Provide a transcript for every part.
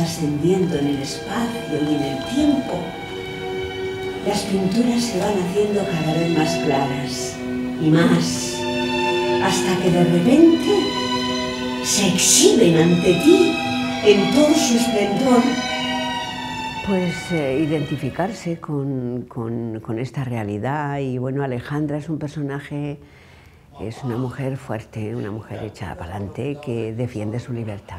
ascendiendo en el espacio y en el tiempo, las pinturas se van haciendo cada vez más claras y más, hasta que de repente se exhiben ante ti en todo su esplendor. Pues eh, identificarse con, esta realidad y bueno, Alejandra es un personaje es una mujer fuerte, una mujer hecha para adelante que defiende su libertad.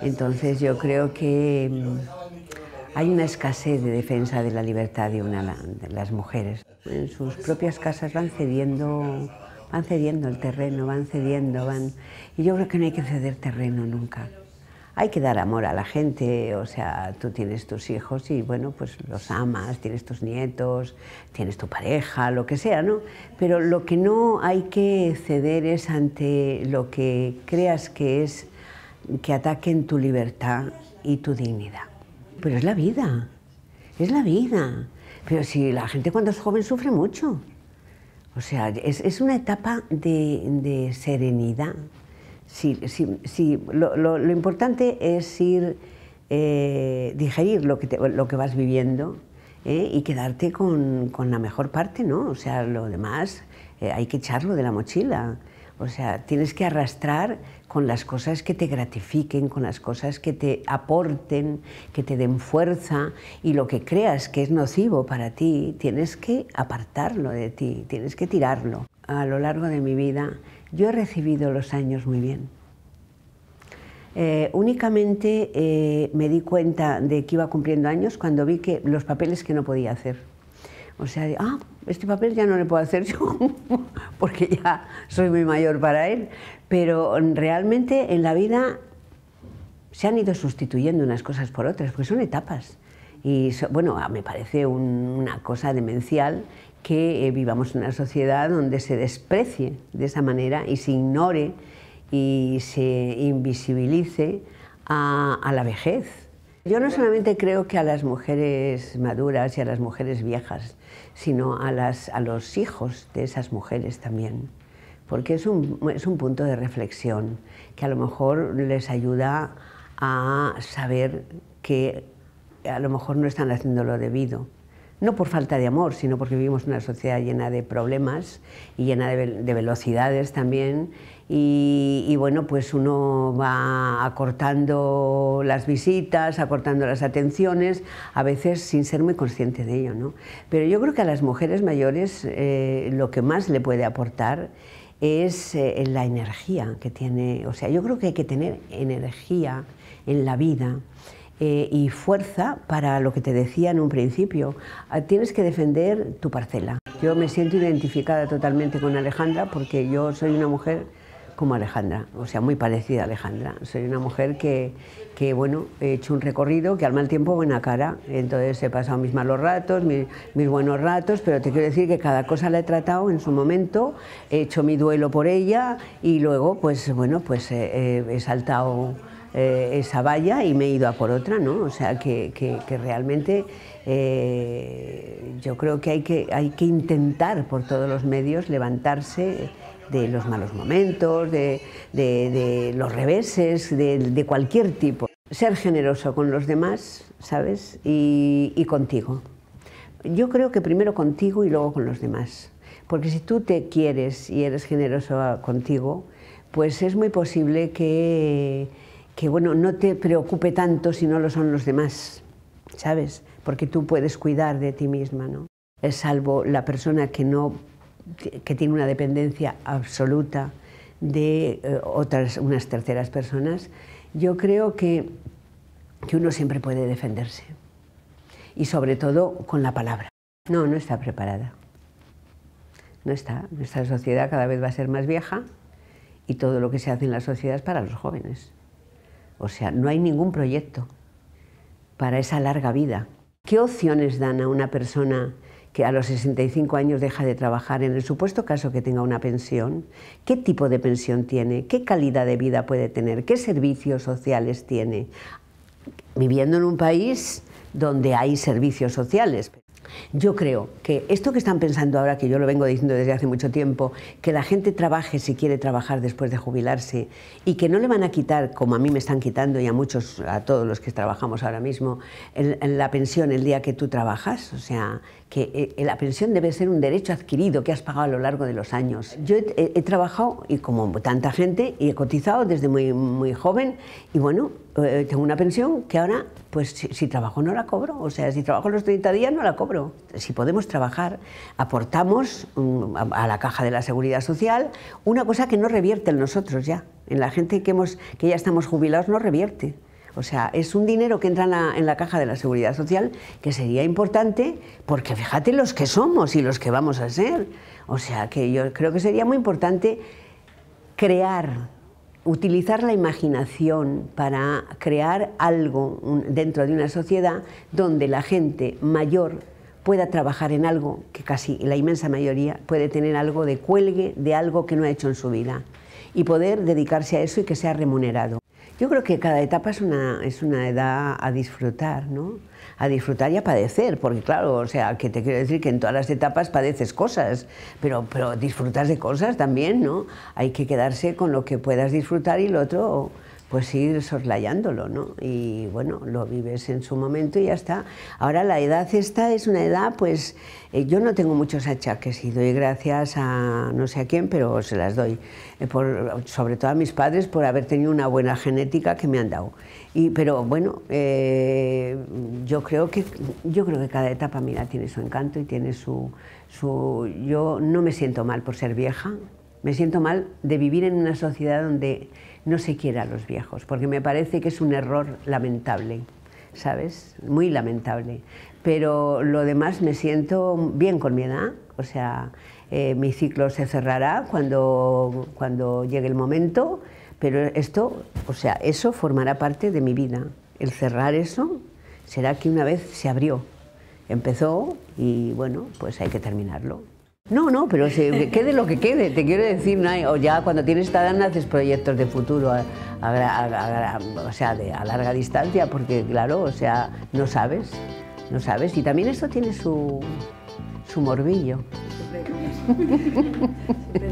Entonces yo creo que mm, hay una escasez de defensa de la libertad de, una, de las mujeres. En sus propias casas van cediendo, van cediendo el terreno, van cediendo, van... Y yo creo que no hay que ceder terreno nunca. Hay que dar amor a la gente, o sea, tú tienes tus hijos y bueno, pues los amas, tienes tus nietos, tienes tu pareja, lo que sea, ¿no? Pero lo que no hay que ceder es ante lo que creas que es que ataquen tu libertad y tu dignidad. Pero es la vida, es la vida. Pero si la gente cuando es joven sufre mucho. O sea, es, es una etapa de, de serenidad. Lo, lo, importante es ir, eh, digerir lo que, lo que vas viviendo eh, y quedarte con, con, la mejor parte, ¿no? O sea, lo demás eh, hay que echarlo de la mochila. O sea, tienes que arrastrar con las cosas que te gratifiquen, con las cosas que te aporten, que te den fuerza y lo que creas que es nocivo para ti, tienes que apartarlo de ti, tienes que tirarlo. A lo largo de mi vida yo he recibido los años muy bien. Eh, únicamente eh, me di cuenta de que iba cumpliendo años cuando vi que los papeles que no podía hacer. O sea, ah, este papel ya no le puedo hacer yo, porque ya soy muy mayor para él, pero realmente en la vida se han ido sustituyendo unas cosas por otras, porque son etapas. Y bueno, me parece una cosa demencial que eh, vivamos en una sociedad donde se desprecie de esa manera y se ignore y se invisibilice a la vejez. Yo no solamente creo que a las mujeres maduras y a las mujeres viejas, sino a, las, a los hijos de esas mujeres también, porque es un, es un punto de reflexión que a lo mejor les ayuda a saber que a lo mejor no están haciendo lo debido no por falta de amor, sino porque vivimos una sociedad llena de problemas y llena de, velocidades también. Y, bueno, pues uno va acortando las visitas, acortando las atenciones, a veces sin ser muy consciente de ello. ¿no? Pero yo creo que a las mujeres mayores eh, lo que más le puede aportar es eh, la energía que tiene. O sea, yo creo que hay que tener energía en la vida eh, y fuerza para lo que te decía en un principio. Ah, tienes que defender tu parcela. Yo me siento identificada totalmente con Alejandra porque yo soy una mujer como Alejandra, o sea, muy parecida a Alejandra. Soy una mujer que, que, bueno, he hecho un recorrido que al mal tiempo buena cara. Entonces he pasado mis malos ratos, mis, buenos ratos, pero te quiero decir que cada cosa la he tratado en su momento, he hecho mi duelo por ella y luego, pues bueno, pues eh, eh, he saltado eh, esa valla y me he ido a por otra, ¿no? O sea, que, que, realmente eh, yo creo que hay, que hay que intentar por todos los medios levantarse de los malos momentos, de, de, los reveses, de, de, cualquier tipo. Ser generoso con los demás, ¿sabes? Y, y contigo. Yo creo que primero contigo y luego con los demás. Porque si tú te quieres y eres generoso contigo, pues es muy posible que que bueno, no te preocupe tanto si no lo son los demás, ¿sabes? Porque tú puedes cuidar de ti misma, ¿no? Es salvo la persona que tiene una dependencia absoluta de eh, otras unas terceras personas, yo creo que, que uno siempre puede defenderse. Y sobre todo con la palabra. No, no está preparada. No está. Nuestra sociedad cada vez va a ser más vieja y todo lo que se hace en la sociedad es para los jóvenes. O sea, no hay ningún proyecto para esa larga vida. ¿Qué opciones dan a una persona que a los 65 años deja de trabajar en el supuesto caso que tenga una pensión? ¿Qué tipo de pensión tiene? ¿Qué calidad de vida puede tener? ¿Qué servicios sociales tiene? Viviendo en un país donde hay servicios sociales. Yo creo que esto que están pensando ahora, que yo lo vengo diciendo desde hace mucho tiempo, que la gente trabaje si quiere trabajar después de jubilarse y que no le van a quitar, como a mí me están quitando y a muchos, a todos los que trabajamos ahora mismo, en la pensión el día que tú trabajas, o sea, que eh, eh, la pensión debe ser un derecho adquirido que has pagado a lo largo de los años. Yo he, trabajado, y como tanta gente, y he cotizado desde muy, muy joven, y bueno, eh, tengo una pensión que ahora, pues si, trabajo no la cobro, o sea, si trabajo los 30 días no la cobro. Si podemos trabajar, aportamos mm, a, a, la caja de la seguridad social una cosa que no revierte en nosotros ya, en la gente que, hemos, que ya estamos jubilados no revierte. O sea, es un dinero que entra en la, caja de la seguridad social que sería importante porque fíjate los que somos y los que vamos a ser. O sea, que yo creo que sería muy importante crear, utilizar la imaginación para crear algo dentro de una sociedad donde la gente mayor pueda trabajar en algo que casi la inmensa mayoría puede tener algo de cuelgue de algo que no ha hecho en su vida y poder dedicarse a eso y que sea remunerado. Yo creo que cada etapa es una, es una edad a disfrutar, ¿no? A disfrutar y a padecer, porque claro, o sea, que te quiero decir que en todas las etapas padeces cosas, pero, pero disfrutas de cosas también, ¿no? Hay que quedarse con lo que puedas disfrutar y lo otro pues ir soslayándolo, ¿no? Y bueno, lo vives en su momento y ya está. Ahora la edad esta es una edad, pues eh, yo no tengo muchos achaques y doy gracias a no sé a quién, pero se las doy, eh, sobre todo a mis padres por haber tenido una buena genética que me han dado. Y, pero bueno, eh, yo, creo que, yo creo que cada etapa, mira, tiene su encanto y tiene su, su... Yo no me siento mal por ser vieja, me siento mal de vivir en una sociedad donde no se quiera a los viejos, porque me parece que es un error lamentable, ¿sabes? Muy lamentable. Pero lo demás me siento bien con mi edad, o sea, eh, mi ciclo se cerrará cuando, cuando llegue el momento, pero esto, o sea, eso formará parte de mi vida. El cerrar eso será que una vez se abrió, empezó y bueno, pues hay que terminarlo. No, no, pero se, quede lo que quede, te quiero decir, o ya cuando tienes esta edad haces proyectos de futuro, a, o sea, de, a larga distancia, porque claro, o sea, no sabes, no sabes. Y también esto tiene su, su morbillo.